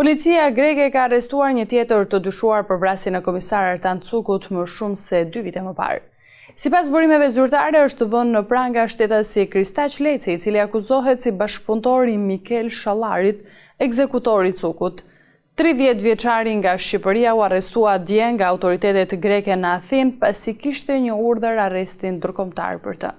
Policia Greke ka arrestuar një tjetër të dyshuar për vrasi në komisar Artan Cukut më shumë se dy vite më parë. Si pas burimeve zyrtare është të vënë në pranga shtetës si Kristach Leci, cili akuzohet si bashkëpuntori Mikel Shalarit, ekzekutori Cukut. 30 vjeqari nga Shqipëria u arrestua djen nga autoritetet greke në Athin, pasi kishte një urdhër arrestin drukomtar për të.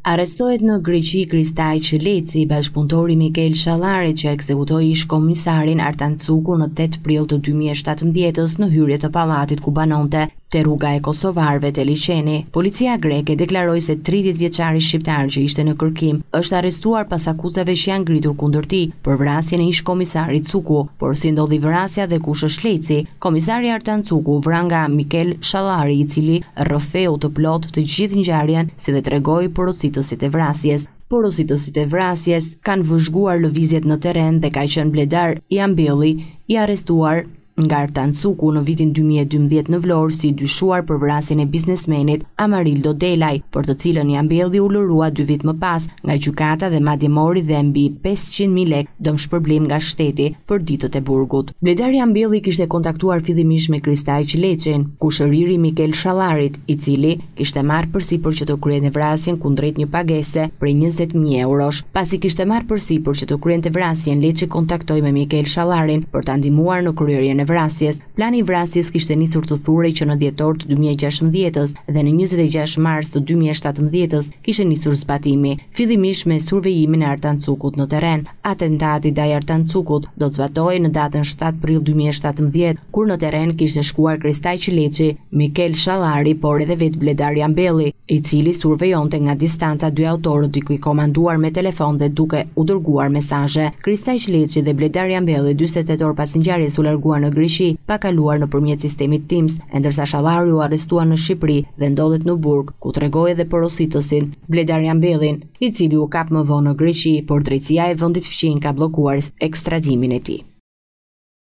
Arestojt në Greqi Kristaj Qeleci, bashkëpunëtori Mikel Shalare që ekzekutoi ish komisarin Artan Cuku në 8 pril të 2017 në hyrje të palatit ku banonte te rruga e Kosovarve te Liqeni, Policia greke deklaroi se 30 vjeçari shqiptar që ishte në kërkim është arrestuar pas akuzave që janë ngritur kundër tij për vrasjen e ish-komisarit Cuku, por si ndodhi vrasja dhe kush është Leci? Komisari Artan Cuku vra nga Mikel Shallari i cili rrëfeu të plot të gjithë ngjarjen si dhe tregoi porositësit e vrasjes. Porositësit e vrasjes kanë vëzhguar lëvizjet në teren dhe ka qenë bledar i ambili i arestuar nga Artan Suku në vitin 2012 në Vlorë si dyshuar për vrasin e biznesmenit Amarildo Delaj, për të cilën i ambeldi u lërua dy vit më pas nga gjukata dhe madje mori dhe mbi 500.000 lek dëm shpërblim nga shteti për ditët e burgut. Bledari ambeldi kishte kontaktuar fidhimish me Kristaj Qilecin, ku shëriri Mikel Shalarit, i cili kishte marrë përsi për që të kryen e vrasin kundrejt një pagese prej 20.000 eurosh. Pasi kishte marrë përsi për që të kryen e vrasin, Leqe kontaktoj me Mikel Shalarin për të ndimuar në kryerjen e vrasjes. Plani i vrasjes kishte nisur të thurej që në dhjetor të 2016-s dhe në 26 mars të 2017-s kishte nisur zbatimi, fillimisht me survejimin e Artan Cukut në terren atentati i Dajar Tancukut do të zbatoj në datën 7 prill 2017, kur në teren kishte shkuar Kristaj Qileçi, Mikel Shallari, por edhe vet Bledar Jambelli, i cili survejonte nga distanca dy autorë i kuj komanduar me telefon dhe duke u dërguar mesazhe. Kristaj Qileçi dhe Bledar Jambelli 48 orë pas ngjarjes u larguan në Greqi, pa kaluar nëpërmjet sistemit Teams, endërsa ndërsa Shallari u arrestua në Shqipëri dhe ndodhet në Burg, ku tregoi edhe porositësin Bledar Jambellin, i cili u kap më vonë në Greqi, por drejtësia e vendit fshinë ka blokuar ekstradimin e tij.